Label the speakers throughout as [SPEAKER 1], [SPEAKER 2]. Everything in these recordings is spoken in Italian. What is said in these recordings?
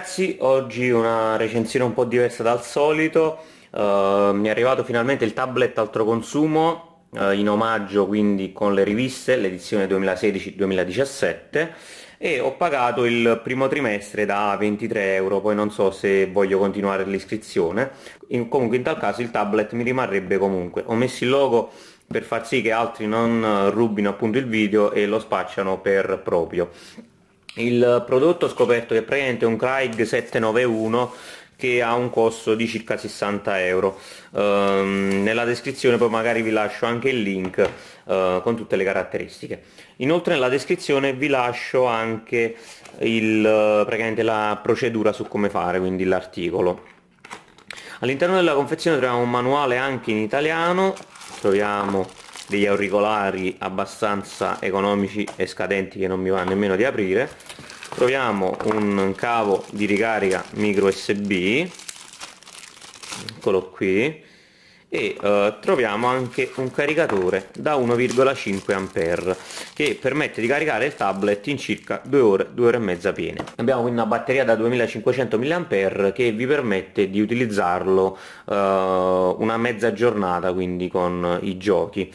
[SPEAKER 1] ragazzi, oggi una recensione un po' diversa dal solito, uh, mi è arrivato finalmente il tablet altro consumo uh, in omaggio quindi con le riviste, l'edizione 2016-2017 e ho pagato il primo trimestre da 23 euro, poi non so se voglio continuare l'iscrizione, in, comunque in tal caso il tablet mi rimarrebbe comunque, ho messo il logo per far sì che altri non eh, rubino appunto il video e lo spacciano per proprio il prodotto ho scoperto che praticamente è un Craig 791 che ha un costo di circa 60 euro ehm, nella descrizione poi magari vi lascio anche il link eh, con tutte le caratteristiche inoltre nella descrizione vi lascio anche il, praticamente la procedura su come fare quindi l'articolo all'interno della confezione troviamo un manuale anche in italiano troviamo degli auricolari abbastanza economici e scadenti che non mi va nemmeno di aprire troviamo un cavo di ricarica micro usb eccolo qui e eh, troviamo anche un caricatore da 1,5 A che permette di caricare il tablet in circa 2 ore 2 ore e mezza piene abbiamo quindi una batteria da 2500 mAh che vi permette di utilizzarlo eh, una mezza giornata quindi con i giochi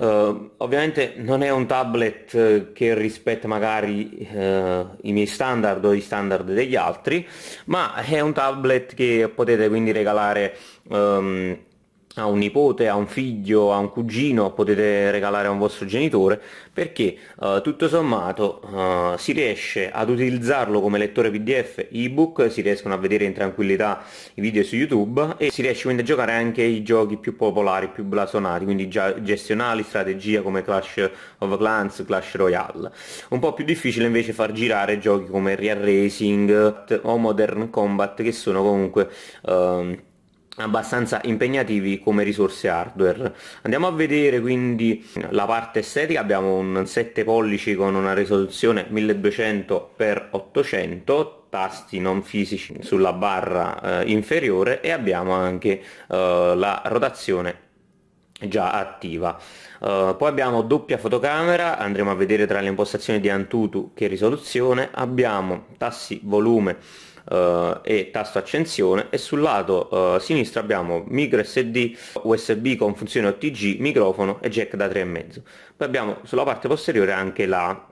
[SPEAKER 1] Uh, ovviamente non è un tablet eh, che rispetta magari uh, i miei standard o i standard degli altri, ma è un tablet che potete quindi regalare um, a un nipote, a un figlio, a un cugino, potete regalare a un vostro genitore, perché eh, tutto sommato eh, si riesce ad utilizzarlo come lettore PDF ebook, si riescono a vedere in tranquillità i video su YouTube e si riesce quindi a giocare anche i giochi più popolari, più blasonati, quindi già gestionali, strategia come Clash of Clans, Clash Royale. Un po' più difficile invece far girare giochi come Real Racing o Modern Combat che sono comunque... Eh, abbastanza impegnativi come risorse hardware andiamo a vedere quindi la parte estetica abbiamo un 7 pollici con una risoluzione 1200x800 tasti non fisici sulla barra eh, inferiore e abbiamo anche eh, la rotazione già attiva uh, poi abbiamo doppia fotocamera andremo a vedere tra le impostazioni di Antutu che risoluzione abbiamo tassi volume uh, e tasto accensione e sul lato uh, eh, sinistro abbiamo micro SD, USB con funzione OTG, microfono e jack da 3,5. Poi abbiamo sulla parte posteriore anche la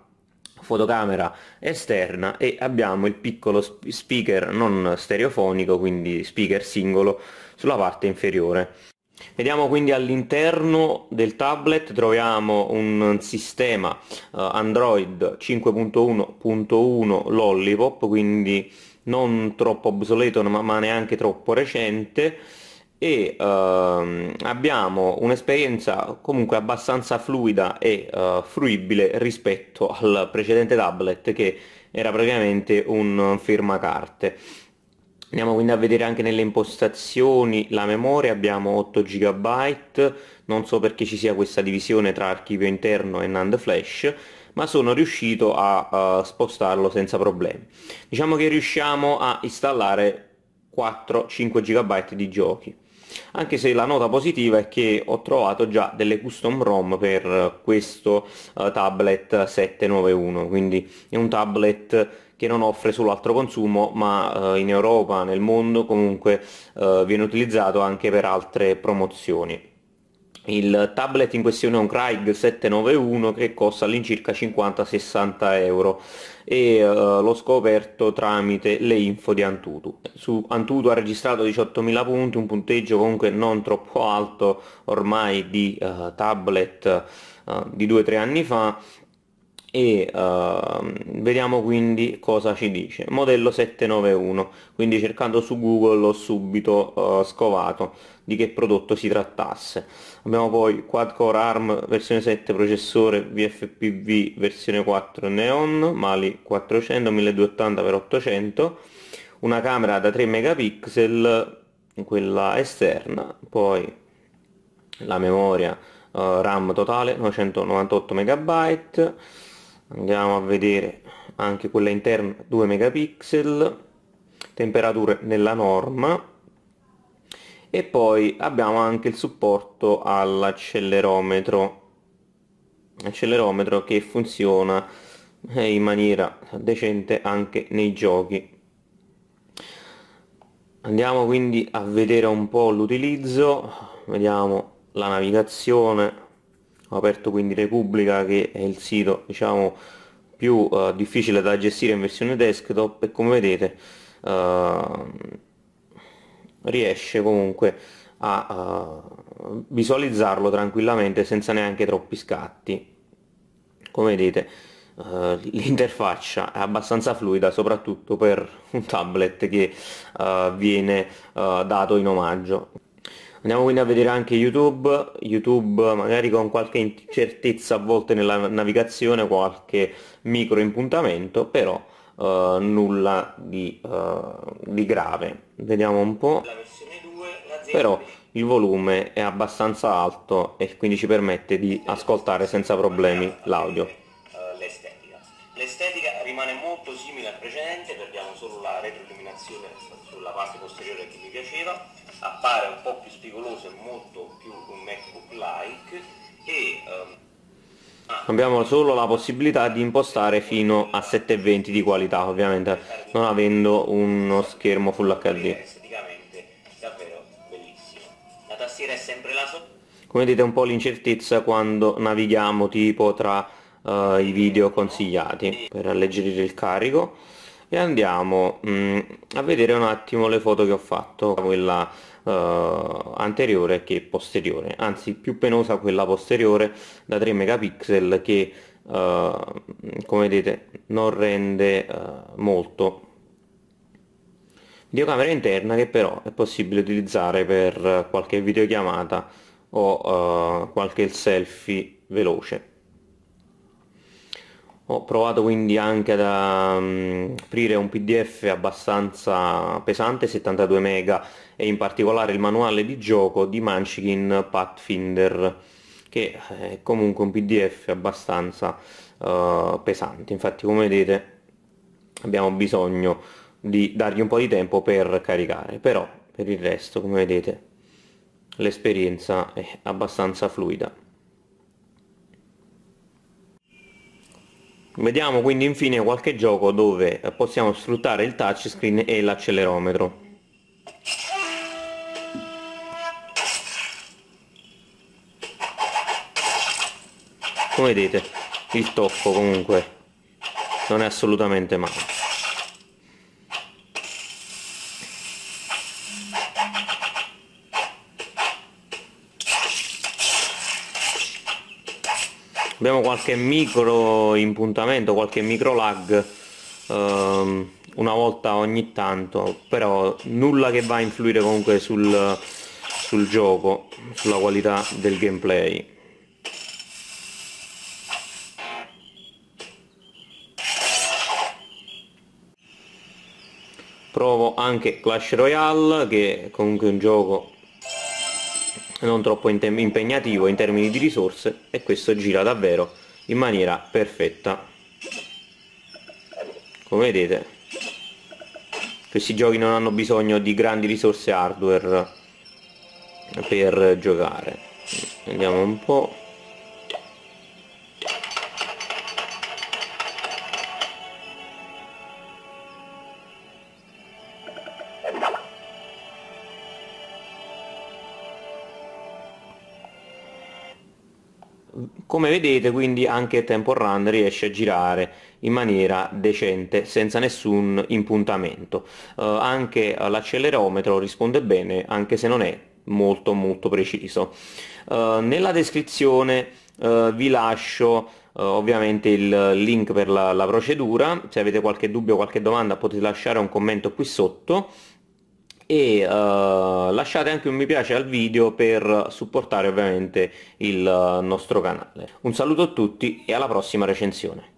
[SPEAKER 1] fotocamera esterna e abbiamo il piccolo speaker non stereofonico, quindi speaker singolo sulla parte inferiore. Vediamo quindi all'interno del tablet troviamo un sistema eh, Android 5.1.1 Lollipop, quindi non troppo obsoleto ma, ma neanche troppo recente e uh, abbiamo un'esperienza comunque abbastanza fluida e uh, fruibile rispetto al precedente tablet che era praticamente un firmacarte. Andiamo quindi a vedere anche nelle impostazioni la memoria, abbiamo 8 GB, non so perché ci sia questa divisione tra archivio interno e NAND flash, ma sono riuscito a uh, spostarlo senza problemi. Diciamo che riusciamo a installare 4-5 GB di giochi anche se la nota positiva è che ho trovato già delle custom ROM per questo uh, tablet 791 quindi è un tablet che non offre solo altro consumo ma uh, in Europa, nel mondo comunque uh, viene utilizzato anche per altre promozioni il tablet in questione è un Craig 791 che costa all'incirca 50-60 euro e uh, l'ho scoperto tramite le info di Antutu. Su Antutu ha registrato 18.000 punti, un punteggio comunque non troppo alto ormai di uh, tablet uh, di 2-3 anni fa e uh, vediamo quindi cosa ci dice modello 791 quindi cercando su google ho subito uh, scovato di che prodotto si trattasse abbiamo poi quad core arm versione 7 processore vfpv versione 4 neon mali 400 1280x800 una camera da 3 megapixel quella esterna poi la memoria uh, ram totale 998 megabyte andiamo a vedere anche quella interna 2 megapixel temperature nella norma e poi abbiamo anche il supporto all'accelerometro accelerometro che funziona eh, in maniera decente anche nei giochi andiamo quindi a vedere un po' l'utilizzo vediamo la navigazione ho aperto quindi Repubblica che è il sito diciamo più uh, difficile da gestire in versione desktop e come vedete uh, riesce comunque a uh, visualizzarlo tranquillamente senza neanche troppi scatti come vedete eh, l'interfaccia è abbastanza fluida soprattutto per un tablet che viene dato in omaggio Andiamo quindi a vedere anche YouTube, YouTube magari con qualche incertezza a volte nella navigazione, qualche micro impuntamento, però eh, nulla di, eh, di, grave. Vediamo un po'. 2, però il volume è abbastanza alto e quindi ci permette di ascoltare senza problemi l'audio. Eh, l'estetica. rimane molto simile al precedente, perché abbiamo solo la retroilluminazione sulla parte posteriore che mi piaceva appare un po' più spigoloso e molto più un MacBook-like e um, abbiamo solo la possibilità di impostare fino a 720 di qualità ovviamente non avendo uno schermo full hd come vedete è un po' l'incertezza quando navighiamo tipo tra uh, i video consigliati per alleggerire il carico e andiamo mh, mm, a vedere un attimo le foto che ho fatto quella uh, anteriore che posteriore anzi più penosa quella posteriore da 3 megapixel che uh, come vedete non rende uh, molto videocamera interna che però è possibile utilizzare per qualche videochiamata o qualche selfie veloce ho provato quindi anche ad um, aprire un PDF abbastanza pesante, 72 mega, e in particolare il manuale di gioco di Munchkin Pathfinder, che è comunque un PDF abbastanza uh, pesante. Infatti come vedete abbiamo bisogno di dargli un po' di tempo per caricare, però per il resto come vedete l'esperienza è abbastanza fluida. Vediamo quindi infine qualche gioco dove possiamo sfruttare il touchscreen e l'accelerometro. Come vedete il tocco comunque non è assolutamente male. qualche micro impuntamento, qualche micro lag ehm, una volta ogni tanto, però nulla che va a influire comunque sul, sul gioco, sulla qualità del gameplay. provo anche Clash Royale che è comunque un gioco non troppo impegnativo in termini di risorse e questo gira davvero in maniera perfetta come vedete questi giochi non hanno bisogno di grandi risorse hardware per giocare andiamo un po' Come vedete quindi anche tempo Run riesce a girare in maniera decente senza nessun impuntamento. Eh, anche l'accelerometro risponde bene anche se non è molto molto preciso. Eh, nella descrizione eh, vi lascio eh, ovviamente il link per la, la procedura, se avete qualche dubbio o qualche domanda potete lasciare un commento qui sotto e uh, lasciate anche un mi piace al video per supportare ovviamente il eh, nostro canale. Un saluto a tutti e alla prossima recensione.